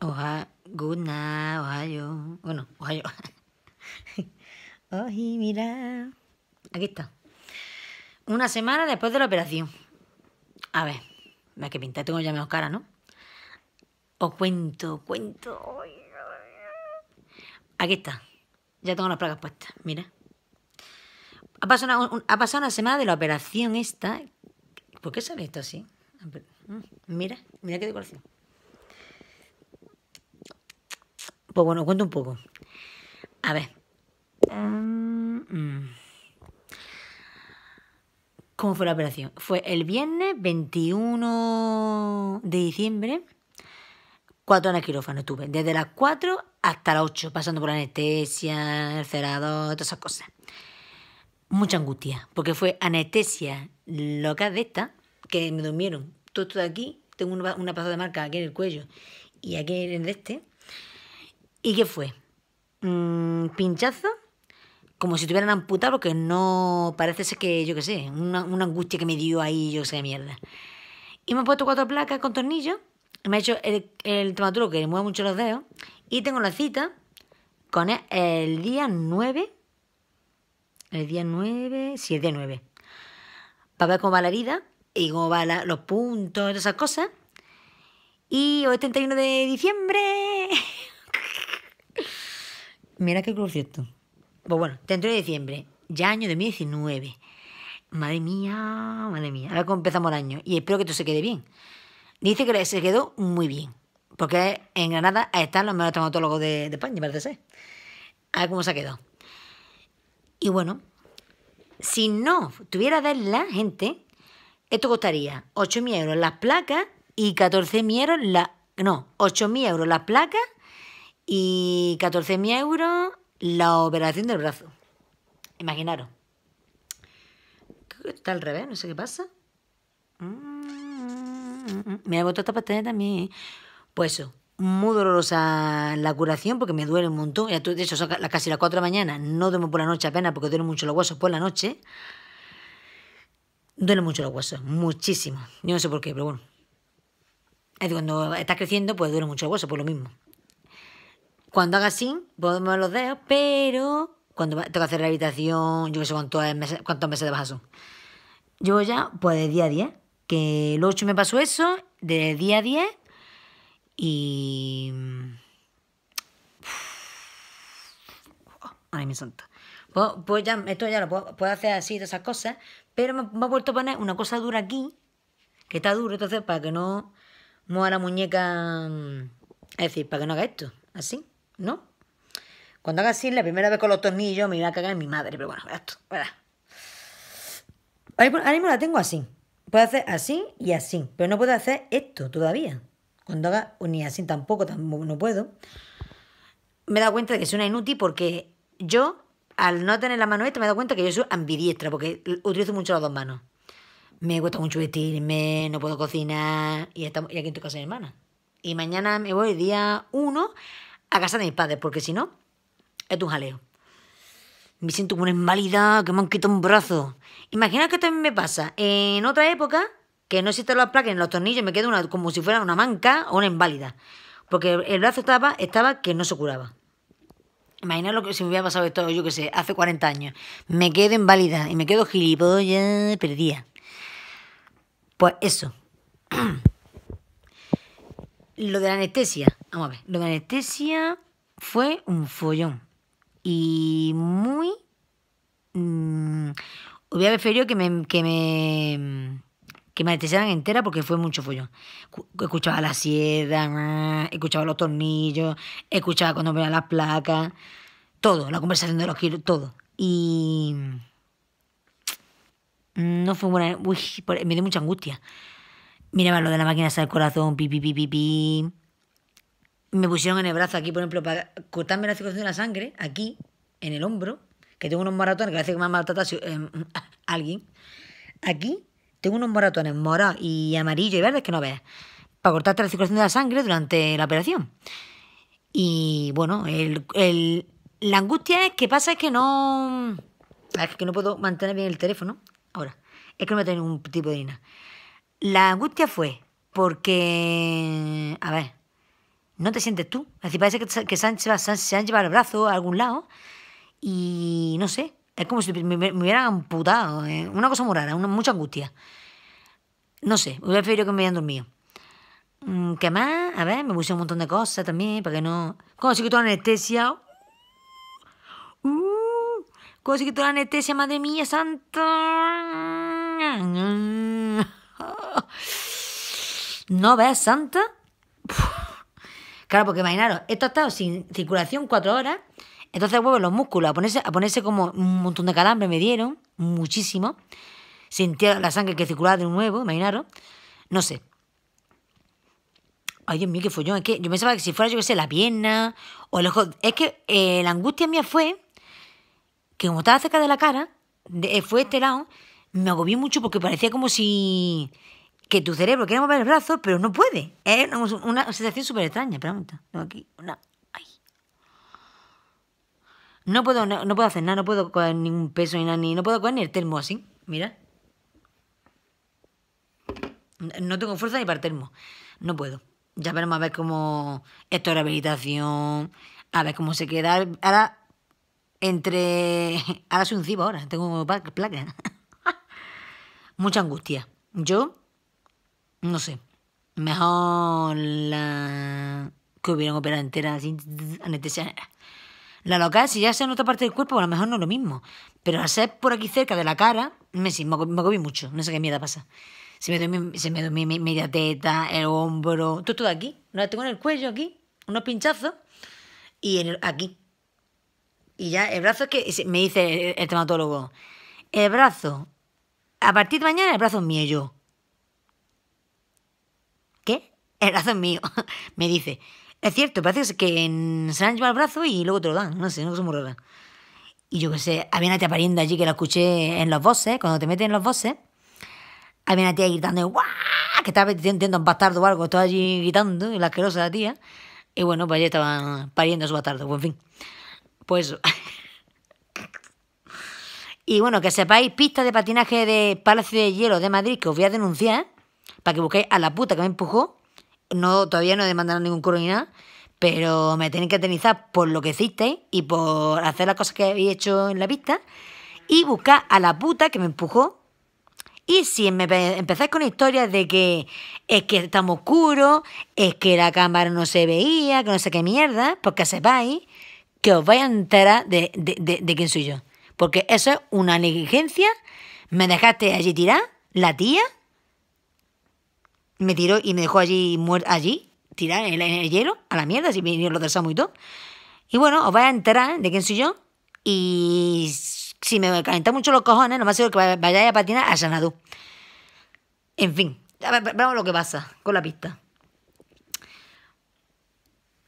Good night, ohayo. Bueno, ohayo. Oji, mira. Aquí está. Una semana después de la operación. A ver, la que pintar. tengo ya menos cara, ¿no? Os cuento, cuento. Aquí está. Ya tengo las placas puestas, mira. Ha pasado, una, ha pasado una semana de la operación esta. ¿Por qué sale esto así? Mira, mira qué decoración. Pues bueno, cuento un poco. A ver. ¿Cómo fue la operación? Fue el viernes 21 de diciembre. Cuatro horas quirófano estuve. Desde las 4 hasta las 8, pasando por anestesia, el todas esas cosas. Mucha angustia, porque fue anestesia local de esta, que me durmieron todo esto de aquí. Tengo una, pasada de marca aquí en el cuello y aquí en el este ¿Y qué fue? Mm, ¿Pinchazo? Como si tuvieran amputado, que no parece ser que, yo qué sé, una, angustia que me dio ahí, yo qué sé, mierda. Y me he puesto cuatro placas con tornillos, me ha hecho el, el que le mueve mucho los dedos, y tengo la cita con el, día 9, el día 9, sí, el día 9, para ver cómo va la herida y cómo van los puntos, todas esas cosas. Y hoy 31 de diciembre. Mira qué concierto. Pues bueno, dentro de diciembre, ya año 2019. Madre mía, madre mía. A ver cómo empezamos el año y espero que todo se quede bien. Dice que se quedó muy bien, porque en Granada están los mejores traumatólogos de, de España, parece ser. A ver cómo se ha quedado. Y bueno, si no tuviera de la gente, esto costaría 8.000 euros las placas y 14.000 euros la... No, 8.000 euros las placas y 14.000 euros la operación del brazo. Imaginaros. está al revés, no sé qué pasa. Me mm, he botado esta pestaña también. ¿eh? Pues eso, muy dolorosa la curación porque me duele un montón. Ya, de hecho, son casi las 4 de la mañana. No duermo por la noche apenas porque duelen mucho los huesos por la noche. Duelen mucho los huesos, muchísimo. Yo no sé por qué, pero bueno. Es cuando estás creciendo, pues duele mucho los huesos, por lo mismo. Cuando haga así, puedo mover los dedos, pero cuando tengo que hacer la habitación, yo no sé cuántos meses, cuántos meses de baja son. Yo ya, pues de día a día, que el 8 me pasó eso, de día a 10, y... Ay, mi santo. Pues, pues, ya, esto ya lo puedo, hacer así, todas esas cosas, pero me, me, ha vuelto a poner una cosa dura aquí, que está duro, entonces para que no mueva la muñeca, mm, es decir, para que no haga esto, así. ¿no? Cuando haga así, la primera vez con los tornillos me iba a cagar mi madre, pero bueno, esto, Ahora mismo la tengo así. Puedo hacer así y así, pero no puedo hacer esto todavía. Cuando haga, ni así tampoco, tampoco no puedo. Me he dado cuenta de que una inútil porque yo, al no tener la mano esta, me he dado cuenta que yo soy ambidiestra, porque utilizo mucho las dos manos. Me cuesta mucho vestirme, no puedo cocinar, y, estamos, aquí en tu casa, hermana. Y mañana me voy día uno a casa de mis padres, porque si no, es un jaleo. Me siento como una inválida que me han quitado un brazo. Imagina que también me pasa en otra época, que no existen las placas en los tornillos, me quedo una, como si fuera una manca o una inválida. Porque el brazo estaba, estaba que no se curaba. Imagina lo que se me hubiera pasado esto, yo qué sé, hace 40 años. Me quedo inválida y me quedo gilipollas perdida. Pues eso. lo de la anestesia. Vamos a ver, lo de anestesia fue un follón. Y muy... Mmm, hubiera que me, que me anestesiaran entera porque fue mucho follón. Escuchaba la sierra, escuchaba los tornillos, escuchaba cuando venían las placas, todo, la conversación de los giros, todo. Y no fue buena. Uy, me dio mucha angustia. Miraba lo de la máquina de el corazón, pi, pi, pi, pi me pusieron en el brazo aquí, por ejemplo, para cortarme la circulación de la sangre, aquí, en el hombro, que tengo unos moratones, que parece que me ha maltratado em, alguien. Aquí tengo unos moratones morados y amarillo y verdes que no veas, para cortarte la circulación de la sangre durante la operación. Y bueno, el, la angustia es que pasa es que no. Es que no puedo mantener bien el teléfono ahora. Es que no me tengo ningún tipo de harina. La angustia fue porque. A ver, no te sientes tú. Es parece que, se, han, llevado el brazo a algún lado y no sé, es como si me, hubieran amputado. Eh, una cosa muy rara, mucha angustia. No sé, hubiera preferido que me hubieran dormido. Mm, ¿Qué más? A ver, me puse un montón de cosas también, para que no... Como si que toda la anestesia... Uh, ¿Cómo como que toda la anestesia, madre mía, santa... ¿No ves, santa? Claro, porque imaginaros, esto ha estado sin circulación cuatro horas, entonces vuelven los músculos a ponerse, a ponerse como un montón de calambre, me dieron muchísimo. Sentía la sangre que circulaba de nuevo, imaginaros. No sé. Ay, Dios mío, qué follón. Es que yo pensaba que si fuera, yo qué sé, la pierna o el ojo. Es que eh, la angustia mía fue que como estaba cerca de la cara, eh, fue este lado, me agobió mucho porque parecía como si que tu cerebro quiere mover el brazo, pero no puede. Es una, sensación súper extraña. Tengo aquí, una. Ay. No puedo, no, puedo hacer nada, no puedo coger ningún peso ni nada, ni, no puedo coger el termo así. Mira. No tengo fuerza ni para el termo. No puedo. Ya veremos a ver cómo. Esto es rehabilitación. A ver cómo se queda. Ahora. Entre. Ahora soy un cibo ahora. Tengo placa. Mucha angustia. Yo no sé, mejor la que hubieran operado entera sin anestesia. La local, si ya sea en otra parte del cuerpo, a lo mejor no es lo mismo. Pero al ser por aquí cerca de la cara, me, me, mucho. No sé qué mierda pasa. Se me duerme, se media teta, el hombro, todo, todo aquí. Lo tengo en el cuello aquí, unos pinchazos y en aquí. Y ya el brazo es que me dice el, traumatólogo. El brazo, a partir de mañana el brazo es mío yo el brazo es mío. me dice, es cierto, parece que se han llevado el brazo y luego te lo dan, no sé, no sé muy rara. Y yo qué sé, había una tía pariendo allí que la escuché en los voces, cuando te meten en los voces, había una tía gritando, Que estaba metiendo un bastardo o algo, estaba allí gritando, y la asquerosa la tía. Y bueno, pues allí estaban pariendo a su bastardo, pues en fin. Pues eso. y bueno, que sepáis, pistas de patinaje de Palacio de Hielo de Madrid que os voy a denunciar, para que busquéis a la puta que me empujó no, todavía no he ningún curro ni nada, pero me tenéis que atenizar por lo que hicisteis y por hacer las cosas que habéis hecho en la pista y buscar a la puta que me empujó. Y si me empezáis con historias de que es que estamos oscuros, es que la cámara no se veía, que no sé qué mierda, porque pues sepáis que os vais a enterar de, de quién soy yo. Porque eso es una negligencia. Me dejaste allí tirar, la tía, me tiró y me dejó allí, allí tirada en el, hielo, a la mierda, si vinieron los del Samu y todo. Y bueno, os vais a enterar de quién soy yo. Y si me calentáis mucho los cojones, no me que vayáis a patinar a Sanadú. En fin, a veamos lo que pasa con la pista.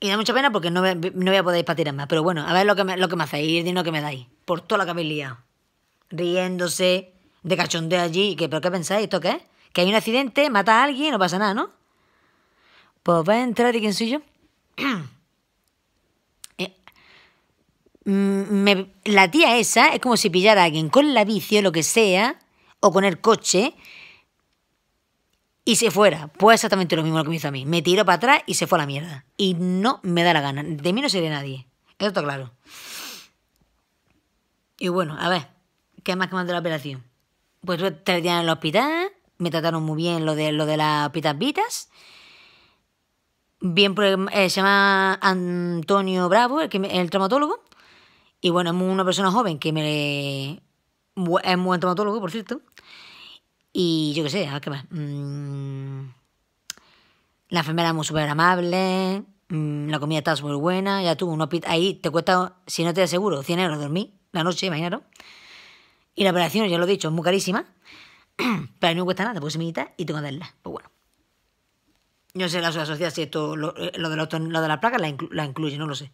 Y da mucha pena porque no, voy a poder patinar más. Pero bueno, a ver lo que me, lo que me hacéis, el que me dais. Por toda la que Riéndose, de cachondeo allí. que ¿Pero qué pensáis? ¿Esto qué que hay un accidente, mata a alguien, no pasa nada, ¿no? Pues va a entrar y quién soy yo. Eh, mm, la tía esa es como si pillara a alguien con la bici o lo que sea, o con el coche, y se fuera. Pues exactamente lo mismo que me hizo a mí. Me tiró para atrás y se fue a la mierda. Y no me da la gana. De mí no se ve nadie. Eso está claro. Y bueno, a ver, ¿qué más que mandó la operación? Pues te te en el hospital, me trataron muy bien lo de, lo de las pitas vitas. Bien, eh, se llama Antonio Bravo, el, que el traumatólogo. Y bueno, es una persona joven que me. Es muy traumatólogo, por cierto. Y yo qué sé, a ver qué más. Mm, la enfermera es muy súper amable. Mm, la comida está súper buena. Ya tuvo una pita. Ahí te cuesta, si no te aseguro, 100 euros dormir la noche, mañana Y la operación, ya lo he dicho, es muy carísima. Pero no me cuesta nada, porque se quita y tengo que darla. Pues bueno. No sé la sociedad si esto, lo, eh, de, la, lo de la placa la, incluye, no lo sé.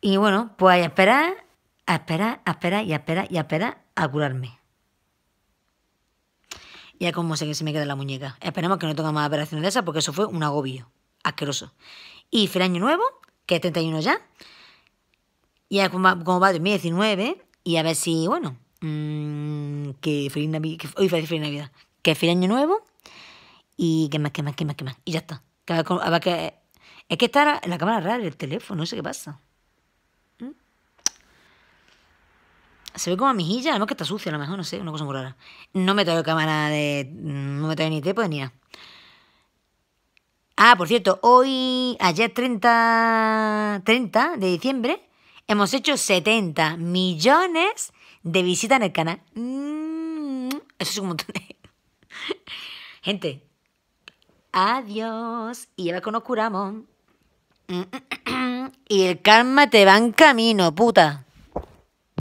Y bueno, pues a esperar, a esperar, a esperar y a esperar y a esperar a curarme. Ya como sé que se me queda la muñeca. Esperemos que no tenga más operaciones de esas porque eso fue un agobio. Asqueroso. Y fue el año nuevo, que es 31 ya. Ya como va, como va 2019 y a ver si, bueno, Mm, que feliz Navidad. Que, hoy feliz Navidad. Que feliz Año Nuevo. Y que más, que más, que más, que más. Y ya está. Que, que, es que está la cámara rara, el teléfono, no sé qué pasa. ¿Mm? Se ve como a mejilla, además que está sucia, a lo mejor, no sé, una cosa muy rara. No me traigo cámara de. Mm, no me traigo ni pues ni nada. Ah, por cierto, hoy, ayer 30, 30 de diciembre, hemos hecho 70 millones de visita en el canal. Mm, eso es un montón Gente, adiós. Y ahora con mm, mm, Y el karma te va en camino, puta.